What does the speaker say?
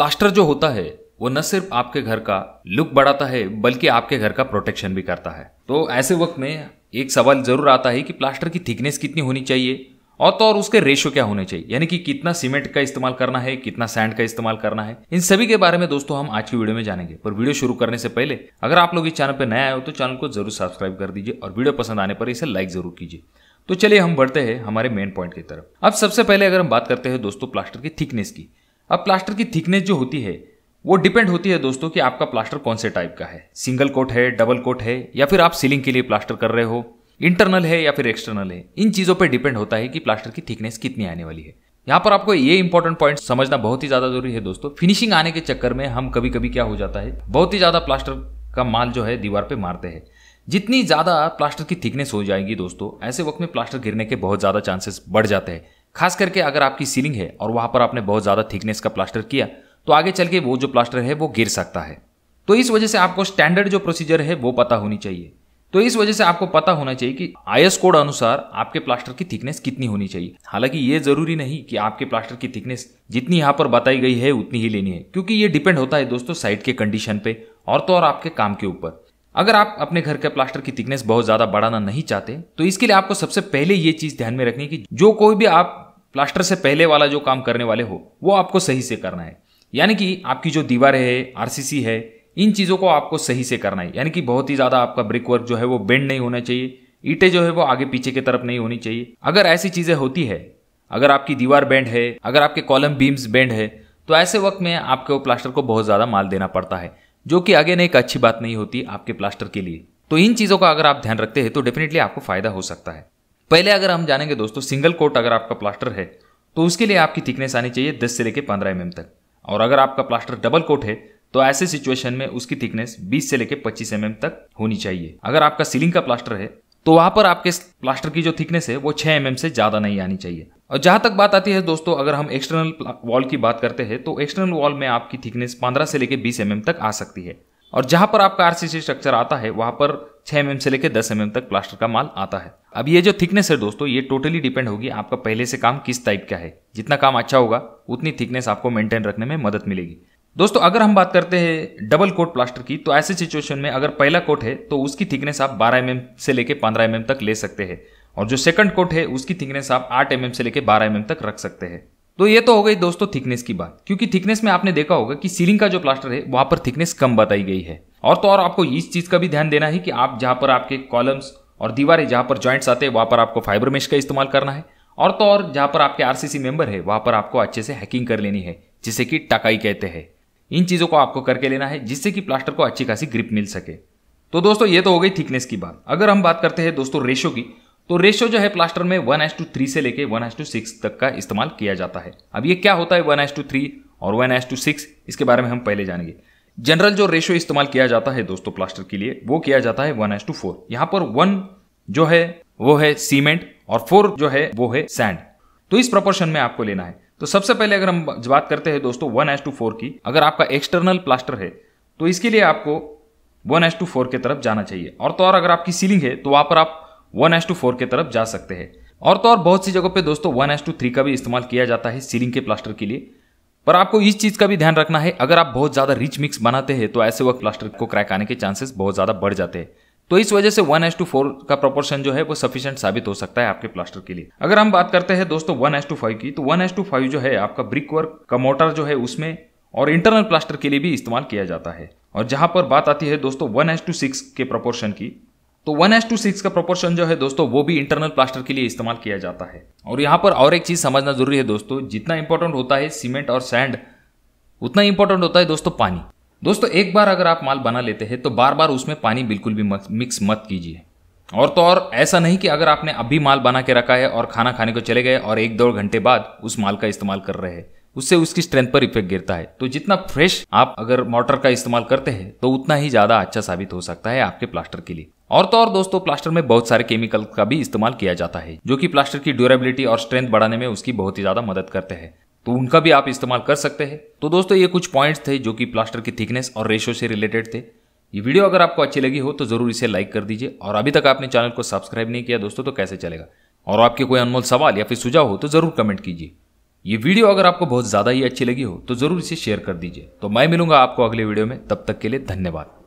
plaster जो होता है वो न सिर्फ आपके घर का लुक बढ़ाता है बल्कि आपके घर का प्रोटेक्शन भी करता है तो ऐसे वक्त में एक सवाल जरूर आता है कि प्लास्टर की थिकनेस कितनी होनी चाहिए और तो और उसके रेशो क्या होने चाहिए यानी कि कितना सीमेंट का इस्तेमाल करना है कितना सैंड का इस्तेमाल करना है इन सभी के बारे में दोस्तों हम आज की वीडियो में जानेंगे पर वीडियो शुरू करने से पहले अगर आप लोग इस चैनल पर नया आए हो तो चैनल को जरूर सब्सक्राइब कर दीजिए और वीडियो पसंद आने पर इसे लाइक जरूर कीजिए तो चलिए हम बढ़ते हैं हमारे मेन पॉइंट की तरफ अब सबसे पहले अगर हम बात करते हैं दोस्तों प्लास्टर की थिकनेस की अब प्लास्टर की थिकनेस जो होती है वो डिपेंड होती है दोस्तों कि आपका प्लास्टर कौन से टाइप का है सिंगल कोट है डबल कोट है या फिर आप सीलिंग के लिए प्लास्टर कर रहे हो इंटरनल है या फिर एक्सटर्नल है इन चीज़ों पर डिपेंड होता है कि प्लास्टर की थिकनेस कितनी आने वाली है यहाँ पर आपको ये इंपॉर्टेंट पॉइंट समझना बहुत ही ज़्यादा जरूरी है दोस्तों फिनिशिंग आने के चक्कर में हम कभी कभी क्या हो जाता है बहुत ही ज़्यादा प्लास्टर का माल जो है दीवार पे मारते हैं जितनी ज़्यादा प्लास्टर की थिकनेस हो जाएगी दोस्तों ऐसे वक्त में प्लास्टर गिरने के बहुत ज़्यादा चांसेस बढ़ जाते हैं खास करके अगर आपकी सीलिंग है और वहां पर आपने बहुत ज़्यादा थिकनेस का प्लास्टर किया तो आगे चल के वो जो प्लास्टर है वो गिर सकता है तो इस वजह से आपको स्टैंडर्ड जो प्रोसीजर है वो पता होनी चाहिए तो इस वजह से आपको पता होना चाहिए कि आई कोड अनुसार आपके प्लास्टर की थिकनेस कितनी होनी चाहिए हालांकि ये जरूरी नहीं कि आपके प्लास्टर की थिकनेस जितनी यहाँ पर बताई गई है उतनी ही लेनी है क्योंकि ये डिपेंड होता है दोस्तों साइट के कंडीशन पे और तो और आपके काम के ऊपर अगर आप अपने घर के प्लास्टर की थिकनेस बहुत ज़्यादा बढ़ाना नहीं चाहते तो इसके लिए आपको सबसे पहले ये चीज़ ध्यान में रखनी कि जो कोई भी आप प्लास्टर से पहले वाला जो काम करने वाले हो वो आपको सही से करना है यानी कि आपकी जो दीवार है आरसीसी है इन चीज़ों को आपको सही से करना है यानी कि बहुत ही ज़्यादा आपका ब्रिक वर्क जो है वो बेंड नहीं होना चाहिए ईटे जो है वो आगे पीछे की तरफ नहीं होनी चाहिए अगर ऐसी चीज़ें होती है अगर आपकी दीवार बेंड है अगर आपके कॉलम बीम्स बेंड है तो ऐसे वक्त में आपके वो प्लास्टर को बहुत ज़्यादा माल देना पड़ता है जो कि अगेन एक अच्छी बात नहीं होती आपके प्लास्टर के लिए तो इन चीज़ों का अगर आप ध्यान रखते हैं तो डेफिनेटली आपको फायदा हो सकता है पहले अगर हम जानेंगे दोस्तों सिंगल कोट अगर आपका प्लास्टर है तो उसके लिए आपकी थिकनेस आनी चाहिए दस से लेकर पंद्रह एम mm तक और अगर आपका प्लास्टर डबल कोट है तो ऐसे सिचुएशन में उसकी थिकनेस 20 से लेकर 25 एम mm तक होनी चाहिए अगर आपका सीलिंग का प्लास्टर है तो वहां पर आपके प्लास्टर की जो थिकनेस है वो 6 एम mm से ज़्यादा नहीं आनी चाहिए और जहां तक बात आती है दोस्तों अगर हम एक्सटर्नल वॉल की बात करते हैं तो एक्सटर्नल वॉल में आपकी थिकनेस 15 से लेकर 20 एम mm तक आ सकती है और जहां पर आपका आरसीसी स्ट्रक्चर आता है वहां पर 6 एम mm से लेकर 10 एम mm तक प्लास्टर का माल आता है अब ये जो थिकनेस है दोस्तों ये टोटली डिपेंड होगी आपका पहले से काम किस टाइप का है जितना काम अच्छा होगा उतनी थिकनेस आपको मेंटेन रखने में मदद मिलेगी दोस्तों अगर हम बात करते हैं डबल कोट प्लास्टर की तो ऐसे सिचुएशन में अगर पहला कोट है तो उसकी थिकनेस आप 12 एम mm से लेकर 15 एम mm तक ले सकते हैं और जो सेकंड कोट है उसकी थिकनेस आप 8 एम mm से लेकर 12 एम mm तक रख सकते हैं तो ये तो हो गई दोस्तों थिकनेस की बात क्योंकि थिकनेस में आपने देखा होगा कि सीलिंग का जो प्लास्टर है वहां पर थिकनेस कम बताई गई है और तो और आपको इस चीज का भी ध्यान देना है कि आप जहां पर आपके कॉलम्स और दीवारें जहां पर ज्वाइंट्स आते हैं वहां पर आपको फाइबर मेश का इस्तेमाल करना है और तो और जहां पर आपके आरसीसी मेंबर है वहां पर आपको अच्छे से हैकिंग कर लेनी है जिसे कि टकाई कहते हैं इन चीज़ों को आपको करके लेना है जिससे कि प्लास्टर को अच्छी खासी ग्रिप मिल सके तो दोस्तों ये तो हो गई थिकनेस की बात अगर हम बात करते हैं दोस्तों रेशो की तो रेशो जो है प्लास्टर में वन एस टू थ्री से लेके वन एस टू सिक्स तक का इस्तेमाल किया जाता है अब ये क्या होता है वन एस टू थ्री और वन एस टू सिक्स इसके बारे में हम पहले जानेंगे जनरल जो रेशो इस्तेमाल किया जाता है दोस्तों प्लास्टर के लिए वो किया जाता है वन एस टू फोर यहाँ पर वन जो है वो है सीमेंट और फोर जो है वो है सैंड तो इस प्रपोर्शन में आपको लेना है तो सबसे पहले अगर हम बात करते हैं दोस्तों वन एस टू फोर की अगर आपका एक्सटर्नल प्लास्टर है तो इसके लिए आपको वन एस टू फोर की तरफ जाना चाहिए और तो और अगर आपकी सीलिंग है तो वहां पर आप वन एस टू फोर की तरफ जा सकते हैं और तो और बहुत सी जगहों पे दोस्तों वन एस टू थ्री का भी इस्तेमाल किया जाता है सीलिंग के प्लास्टर के लिए पर आपको इस चीज़ का भी ध्यान रखना है अगर आप बहुत ज़्यादा रिच मिक्स बनाते हैं तो ऐसे वक्त प्लास्टर को क्रैक आने के चांसेस बहुत ज़्यादा बढ़ जाते हैं तो इस वजह से वन एस टू फोर का प्रोपोर्शन जो है वो सफिशियंट साबित हो सकता है आपके प्लास्टर के लिए अगर हम बात करते हैं दोस्तों वन एस टू फाइव की तो वन एस टू फाइव जो है आपका ब्रिक वर्क का मोटर जो है उसमें और इंटरनल प्लास्टर के लिए भी इस्तेमाल किया जाता है और जहां पर बात आती है दोस्तों वन एस टू सिक्स के प्रोपोर्शन की तो वन एस टू सिक्स का प्रोपोर्शन जो है दोस्तों वो भी इंटरनल प्लास्टर के लिए इस्तेमाल किया जाता है और यहाँ पर और एक चीज़ समझना जरूरी है दोस्तों जितना इंपॉर्टेंट होता है सीमेंट और सैंड उतना इंपॉर्टेंट होता है दोस्तों पानी दोस्तों एक बार अगर आप माल बना लेते हैं तो बार बार उसमें पानी बिल्कुल भी मिक्स मत कीजिए और तो और ऐसा नहीं कि अगर आपने अभी माल बना के रखा है और खाना खाने को चले गए और एक दो घंटे बाद उस माल का इस्तेमाल कर रहे हैं उससे उसकी स्ट्रेंथ पर इफेक्ट गिरता है तो जितना फ्रेश आप अगर मोटर का इस्तेमाल करते हैं तो उतना ही ज़्यादा अच्छा साबित हो सकता है आपके प्लास्टर के लिए और तो और दोस्तों प्लास्टर में बहुत सारे केमिकल का भी इस्तेमाल किया जाता है जो कि प्लास्टर की ड्यूरेबिलिटी और स्ट्रेंथ बढ़ाने में उसकी बहुत ही ज़्यादा मदद करते हैं तो उनका भी आप इस्तेमाल कर सकते हैं तो दोस्तों ये कुछ पॉइंट्स थे जो कि प्लास्टर की थिकनेस और रेशो से रिलेटेड थे ये वीडियो अगर आपको अच्छी लगी हो तो ज़रूर इसे लाइक कर दीजिए और अभी तक आपने चैनल को सब्सक्राइब नहीं किया दोस्तों तो कैसे चलेगा और आपके कोई अनमोल सवाल या फिर सुझाव हो तो ज़रूर कमेंट कीजिए ये वीडियो अगर आपको बहुत ज़्यादा ही अच्छी लगी हो तो ज़रूर इसे शेयर कर दीजिए तो मैं मिलूंगा आपको अगले वीडियो में तब तक के लिए धन्यवाद